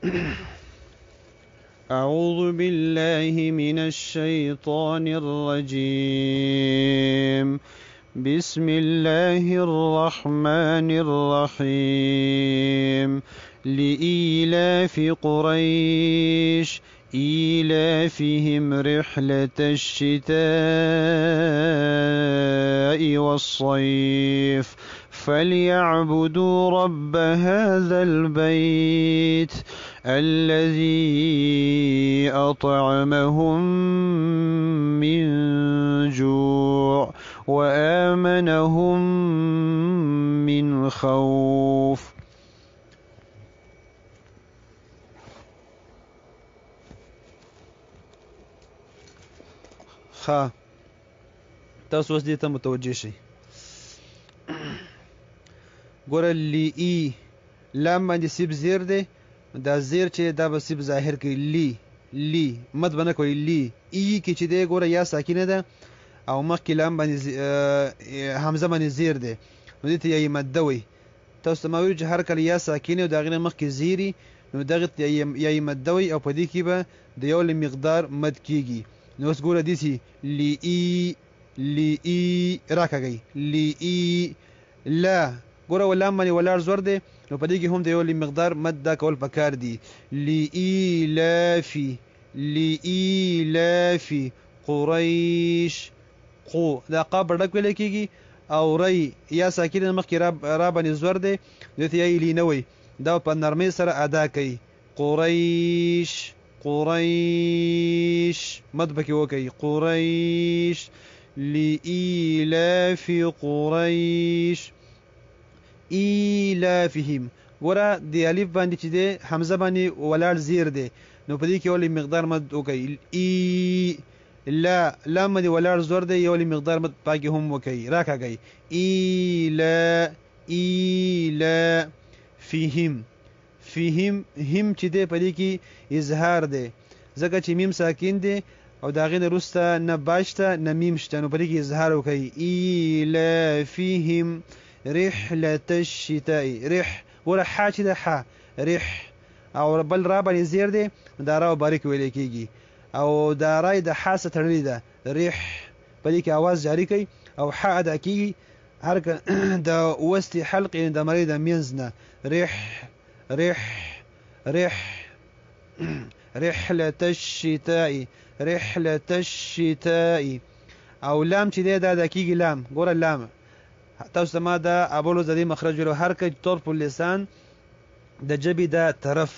أعوذ بالله من الشيطان الرجيم بسم الله الرحمن الرحيم لإيلاف قريش إيلافهم رحلة الشتاء والصيف فليعبدوا رب هذا البيت الذي أطعمهم من جوع وآمنهم من خوف خا تاسو اوس دې ته متوجه شئ ګوره لی ای لام باندې سیب زیر دی دا زیر چې دا بسیب ظاهر کوي لی لی مد بنه کوي لی ای کې چې دی ګوره یا ساکینه ده او مخکې لام باندې حمزه باندې زیر ده نو دې ته یې مده وي تاسو ما ویل چې هر کله یا ساکینه او دا غینه مخکې زیری نو دغه یې مده وي او په دې کې به د یو مقدار مد کیږي نو اوس ګوره دې سي لی ای لی ای راکګي لی ای لا ګوره ولام باندې ولاړ زور دی نو په دې کې هم د یو مقدار مد دا کول پکار دی لإلافي لإلافي قريش قو دا قا په ډک ویل کېږي او ری یا ساکن مخکې را را باندې زور دی د ته یې لینوي دا په نرمۍ سره ادا کوي قريش قريش مد پکې وکي قريش لإلاف قريش الافهم ګوره د الف باندې چې ده حمزه باندې ولال زیر ده نو په دې کې ولې مقدار مد وکي ای لا لام دې ولال زور ده یو مقدار مد پاګه هم وکي راکاږي ای لا ای لا فهم فهم هم چې ده په دې کې اظهار ده ځکه چې میم ساکین ده او داغه نه روسته نه باشته نه میم شته نو په دې کې اظهار وکي ای لا فهم رحلة الشتاء رح ولا حا چې د حا رح او بل را باندې زیر دی دا را باریک ویل کیږي او دا رای د حاسه تړلې ده رح په دې کې आवाज جاری کوي او حا ادا کیږي هر د وست حلق د مری د مینز نه رح رح رح رحلة الشتاء رحلة الشتاء او لام چې دی دا د کیږي لام ګوره لام حتى استمع دا أبولو زدي مخرج له حركة طرف اللسان د جبي دا طرف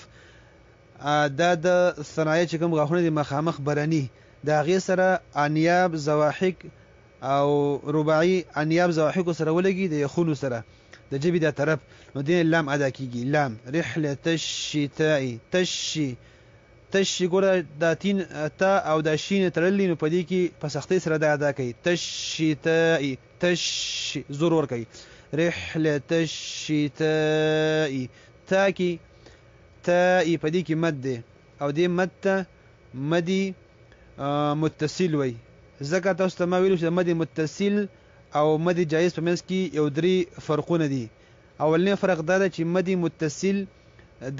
دا د صنایع چې کوم غاښونه دي مخامخ برني دا غي سره انیاب زواحق او رباعي انیاب زواحق سره ولګي د خونو سره د جبي دا طرف نو دین لام ادا کیږي لام رحله الشتاء تشي تش ګوره د تین تا او د شین تړلې نو پدې کې په سختۍ سره دا ادا کوي تشتائی تش زور ور کوي رحله الشتائی تا کې تائی پدې کې مد دی او دې مد ته مدی متصل وي ځکه تاسو ته ما ویلو چې مدی متصل او مدی جایز په منځ کې یو درې فرقونه دي اولنی فرق دا ده چې مدی متصل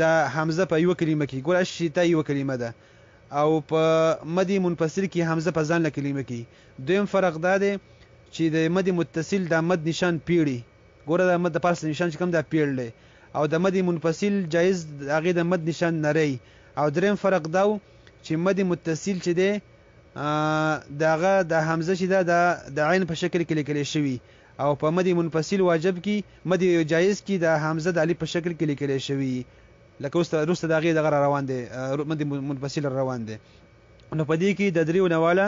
دا حمزه په یو کلمه کې ګور الشتاء یو کلمه ده او په مدی منفصل کې حمزه په ځان له کلمه کې دویم فرق دا دی چې د مدی متصل د مد نشان پیړي ګوره د مد پارس نشان چې کوم دا پیړ دی او د مدی منفصل جایز هغه د مد نشان نری او دریم فرق دا چې مدی متصل چې دی داغه د حمزه چې دا د عین په شکل کې لیکل شوی او په مدی منفصل واجب کې مدی جایز کې د حمزه د علی په شکل کې لیکل شوی لکه اوس روسته دغه دغه روان دي مند منفصل روان دي نو په دې کې د دریو نواله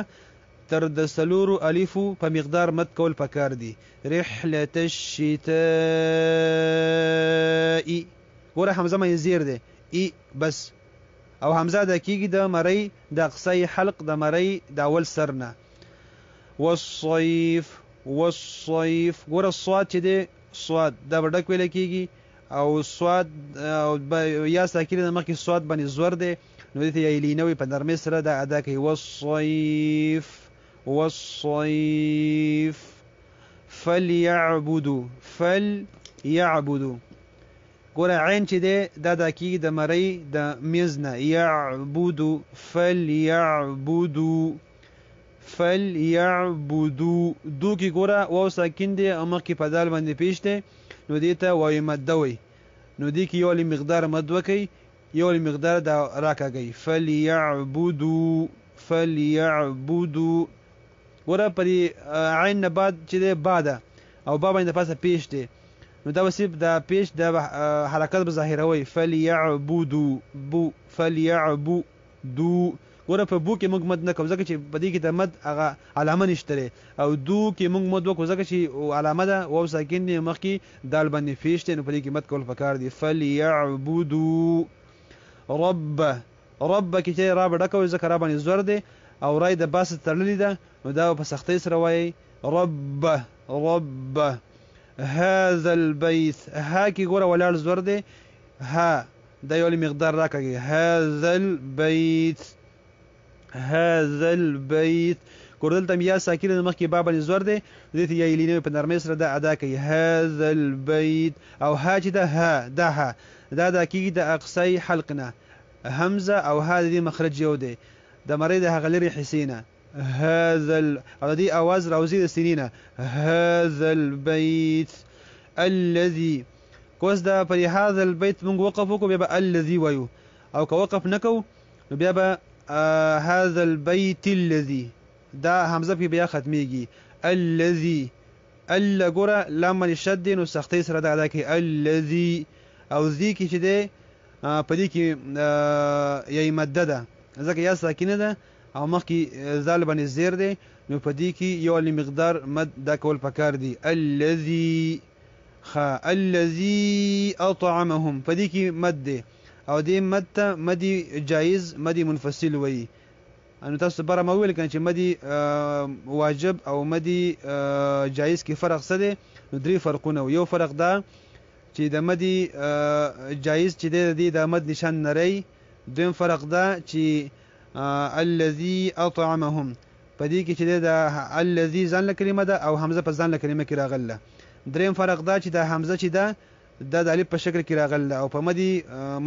تر د سلورو الفو په مقدار مد کول پکار دي رحله الشتاء ګوره حمزه مې زیر ده ای بس او حمزه د کیږي د مری د قصي حلق د مری د اول سرنه والصيف والصيف ګوره الصوت چې ده صوت دا وړک ویل کیږي او سواد او یا ساکن د مخکې سواد باندې زور دی نو دې ته یا لینوي په نرمۍ سره دا ادا کوي والصیف والصیف فليعبدوا فليعبدوا ګوره عین چې دی دا دا کیږي د مرۍ د میز نه یعبدو فلیعبدو فلیعبدو دو کې ګوره واو ساکن دی او مخکې په دال باندې پیش دی نو دې ته وایي مده وي نو دې کې یو لې مقدار مد وکي یو لې مقدار دا راکاږي فليعبدوا فليعبدوا ګوره پرې عین نه بعد چې بعد او بابا د پاسه پیش دی نو دا وسیب دا پیش د حرکت به ظاهروي فليعبدوا بو فليعبدوا ګوره په بو کې موږ مد نه کوو ځکه چې په دې کې د مد هغه علامه نشته او دو کې موږ مد وکړو ځکه چې علامه ده او ساکن دی مخکې دال باندې فیش دی نو په دې کې مد کول پکار دی فلیعبدو رب رب کې چې را بډکو ځکه را باندې زور دی او رای د باس تړلې ده نو دا په سختۍ سره وایي رب رب هذا البيت ها کې ګوره ولاړ زور دی ها د یو مقدار راکږي هذا البيت هذا البيت کوردل تم یا ساکن د مخکې باب الزور دی دې ته یا لینه په نرمۍ سره د ادا کوي هذا البيت او ها چې د ها د ها دا د کی د اقصی حلقنا همزه او ها د مخرج یو دی د مری د غلری حسینه هذا ال... او دې اواز راوزي د سنینه هذا البيت الذي کوس دا پر هذا البيت موږ وقف وکړو بیا الذي وایو او که وقف نکو نو بیا به هذا البيت الذي دا حمزه په بیا ختميږي الذي الا ګره لام شد نو سختي سره دا ادا کوي الذي او ذي کې چې ده په دې کې یی مدده ده ځکه یا ساکینه ده او مخکې زال باندې زیر دی نو په دې کې یو لې مقدار مد دا کول پکار دی الذي خ الذي اطعمهم په دې کې مد دی او دې مد ته مدي جایز مدي منفصل وي نو تاسو بره ما ویل کنه چې مدي واجب او مدي جایز کې فرق څه دی نو درې فرقونه یو فرق دا چې د مدي جایز چې دی د مد نشان نری دویم فرق دا چې الذي اطعمهم پدې کې چې د الذي ځان له کلمه ده او حمزه په ځان له کلمه کې راغله دریم فرق دا چې د حمزه چې ده د د الف په شکل کې راغل او په مدي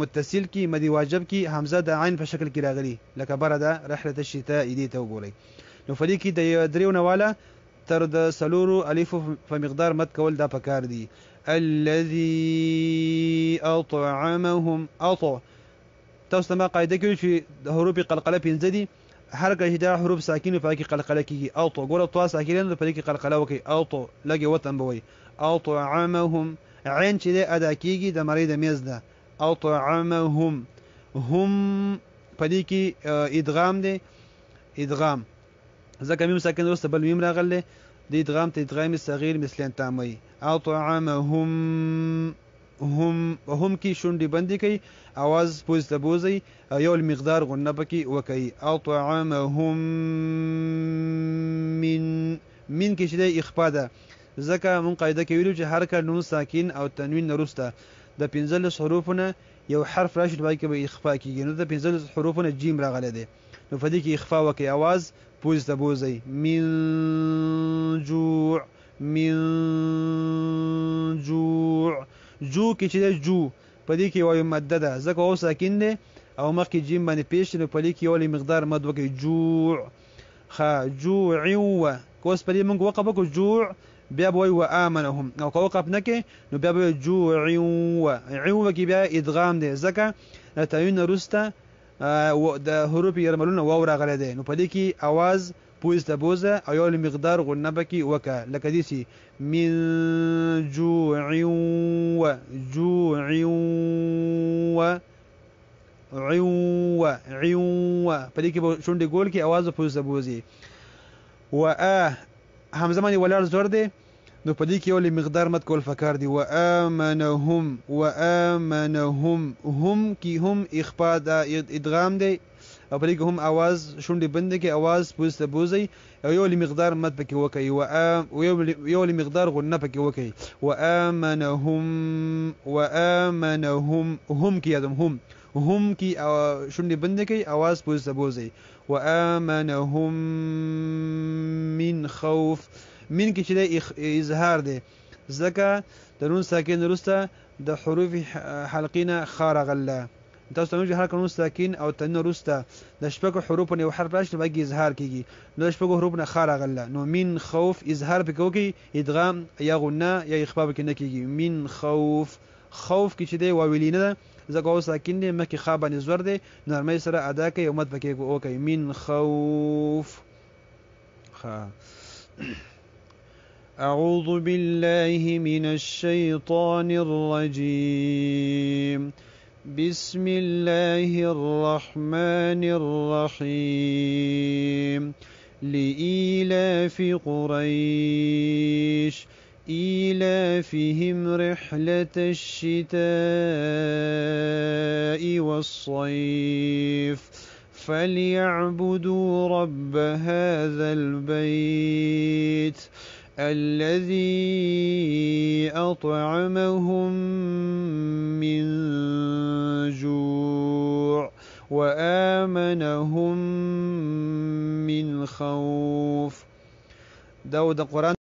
متصل کې مدي واجب کې حمزه د عین په شکل کې راغلي لکه برده رحله الشتاء دې ته وګورئ نو فدې کې د دریو نواله تر د سلورو الف په مقدار مد کول دا پکار دي الذي اطعمهم اطع تاسو ما قاعده کې چې د حروف قلقله پنځه دي هر کله چې دا حروف ساکن په کې قلقله کیږي اطع ګوره توا ساکن په کې قلقله وکي اطع لګي وطن بوي اطعمهم عین چې د ادا کیږي د مری د میز ده او طعامهم هم پدې کې ادغام دی ادغام ځکه میم ساکن وروسته بل میم راغله د ادغام ته ادغام صغیر مثل تامي او طعامهم هم هم کې شونډې بندي کوي اواز پوز د بوزي یو مقدار غنه پکې وکي او طعامهم من من کې شې اخفاده ځکه مون قاعده کې ویلو چې هر کله نون ساکن او تنوین نرسته د 15 حروفونه یو حرف راشد وای کې به اخفاء کیږي نو د 15 حروفونه جیم راغله دي نو فدې کې اخفاء وکي आवाज پوز د بوزي من جوع من جوع جو کې چې جو پدې کې وایو مدده ده ځکه او ساکن دی او مخکې جیم باندې پیش نو پلي کې یو مقدار مد وکي جوع خ جوع و کوس پدې موږ وقبه کو جوع بیا به و امنهم او کو وقف نکي نو بیا به جوع و عو کې بیا ادغام دی ځکه تاین رسته او د حروف يرملون واو راغله دي نو په دې کې आवाज پوز د بوزه او یو مقدار غنبه کې وکه لکه دي سي من جوع و جوع و عو عو په دې کې شونډې ګول کې आवाज پوز د بوزي و ا همزمانی ولاړ زور دی نو په دې کې یو مقدار مت کول فکار دی وامنهم وامنهم هم کی هم اخفاء د ادغام دی او پرې هم आवाज شونډې بند کې आवाज پوسته بوزي او یو مقدار مت پکې وکي او یو مقدار غنه پکې وکي وامنهم وامنهم هم کې ادم هم هم کی او شونډې بندې کوي اواز پوز بوزي وامنهم من خوف من کې چې د اظهار دی ځکه د نون ساکن وروسته د حروف حلقینه خارغله تاسو ته هر کله ساکن او تن وروسته د شپږو حروف نه یو حرف راشي به اظهار کیږي نو شپږو حروف نه خارغله نو من خوف اظهار به کوي ادغام یا غنه یا اخفاء کې نه کیږي من خوف خوف کې چې دی واویلینه ده ځکه اوس ساکن دی مکه خا باندې زور دی نرمۍ سره ادا کوي او مت پکې او کوي من خوف أعوذ بالله من الشيطان الرجيم بسم الله الرحمن الرحيم لإيلاف قريش إيلافهم رحلة الشتاء والصيف فليعبدوا رب هذا البيت الذي أطعمهم من جوع وآمنهم من خوف داود القرآن